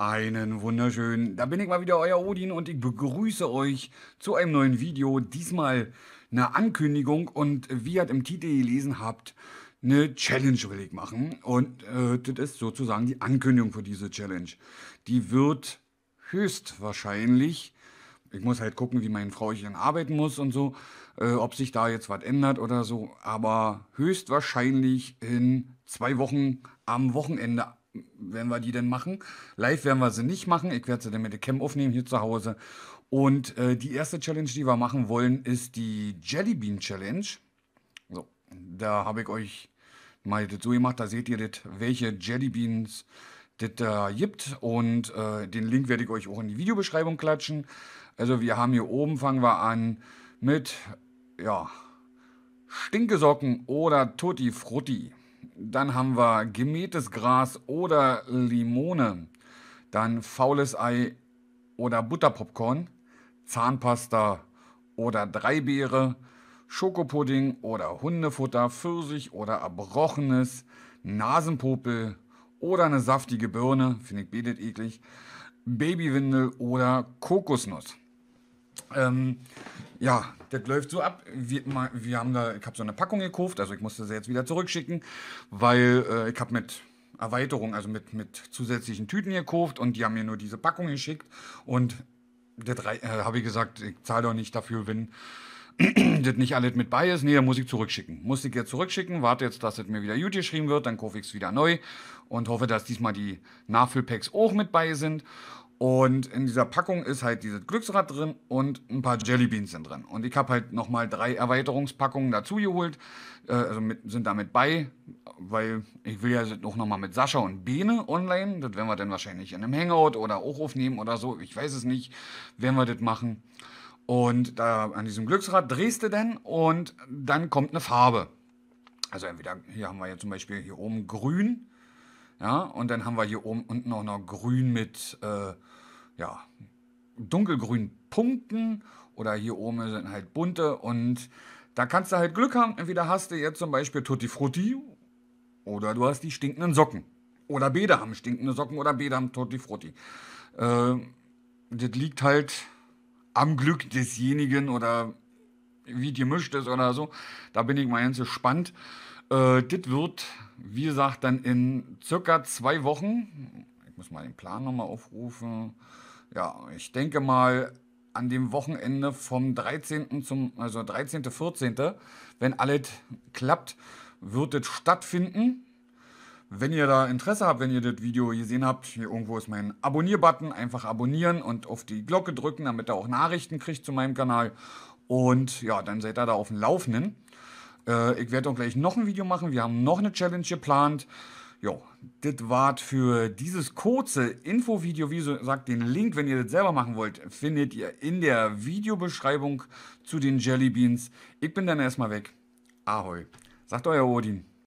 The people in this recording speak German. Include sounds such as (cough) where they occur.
Einen wunderschönen, da bin ich mal wieder euer Odin und ich begrüße euch zu einem neuen Video. Diesmal eine Ankündigung und wie ihr im Titel gelesen habt, eine Challenge will ich machen. Und äh, das ist sozusagen die Ankündigung für diese Challenge. Die wird höchstwahrscheinlich, ich muss halt gucken, wie mein Frauchen arbeiten muss und so, äh, ob sich da jetzt was ändert oder so, aber höchstwahrscheinlich in zwei Wochen am Wochenende werden wir die denn machen. Live werden wir sie nicht machen. Ich werde sie dann mit der Cam aufnehmen hier zu Hause. Und äh, die erste Challenge, die wir machen wollen, ist die Jellybean Challenge. So, da habe ich euch mal das so gemacht. Da seht ihr das, welche Jellybeans das da gibt. Und äh, den Link werde ich euch auch in die Videobeschreibung klatschen. Also wir haben hier oben, fangen wir an mit, ja, Stinkesocken oder Tutti Frutti. Dann haben wir gemähtes Gras oder Limone. Dann faules Ei oder Butterpopcorn. Zahnpasta oder Dreibeere. Schokopudding oder Hundefutter, Pfirsich oder Erbrochenes, Nasenpopel oder eine saftige Birne, finde ich betet eklig, Babywindel oder Kokosnuss. Ähm, ja, das läuft so ab. Wir, wir haben da, ich habe so eine Packung gekauft, also ich musste sie jetzt wieder zurückschicken, weil äh, ich habe mit Erweiterung, also mit, mit zusätzlichen Tüten gekauft und die haben mir nur diese Packung geschickt und das äh, habe ich gesagt, ich zahle doch nicht dafür, wenn (clears throat) das nicht alles mit bei ist. Nee, dann muss ich zurückschicken. Muss ich jetzt zurückschicken, warte jetzt, dass es mir wieder gut geschrieben wird, dann kaufe ich es wieder neu und hoffe, dass diesmal die Nachfüllpacks auch mit bei sind und in dieser Packung ist halt dieses Glücksrad drin und ein paar Jellybeans sind drin. Und ich habe halt nochmal drei Erweiterungspackungen dazu geholt, äh, also mit, sind damit bei, weil ich will ja auch nochmal mit Sascha und Bene online, das werden wir dann wahrscheinlich in einem Hangout oder auch aufnehmen oder so, ich weiß es nicht, werden wir das machen. Und da an diesem Glücksrad drehst du dann und dann kommt eine Farbe. Also entweder, hier haben wir ja zum Beispiel hier oben grün, ja, und dann haben wir hier oben unten auch noch grün mit äh, ja, dunkelgrünen Punkten. Oder hier oben sind halt bunte. Und da kannst du halt Glück haben. Entweder hast du jetzt zum Beispiel Tutti Frutti oder du hast die stinkenden Socken. Oder Bäder haben stinkende Socken oder Bäder haben Tutti Frutti. Äh, das liegt halt am Glück desjenigen oder wie gemischt ist oder so. Da bin ich mal ganz gespannt. Äh, das wird wie gesagt, dann in circa zwei Wochen, ich muss mal den Plan nochmal aufrufen, ja, ich denke mal an dem Wochenende vom 13. zum, also 13., 14., wenn alles klappt, wird es stattfinden. Wenn ihr da Interesse habt, wenn ihr das Video gesehen habt, hier irgendwo ist mein Abonnier-Button. Einfach abonnieren und auf die Glocke drücken, damit ihr auch Nachrichten kriegt zu meinem Kanal. Und ja, dann seid ihr da auf dem Laufenden. Äh, ich werde auch gleich noch ein Video machen. Wir haben noch eine Challenge geplant. Jo, das war für dieses kurze Infovideo. Wie gesagt, den Link, wenn ihr das selber machen wollt, findet ihr in der Videobeschreibung zu den Jellybeans. Ich bin dann erstmal weg. Ahoi. Sagt euer Odin.